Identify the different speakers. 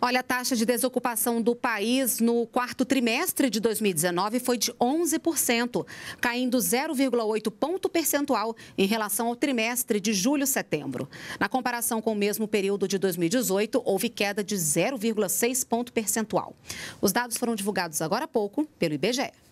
Speaker 1: Olha, a taxa de desocupação do país no quarto trimestre de 2019 foi de 11%, caindo 0,8 ponto percentual em relação ao trimestre de julho-setembro. Na comparação com o mesmo período de 2018, houve queda de 0,6 ponto percentual. Os dados foram divulgados agora há pouco pelo IBGE.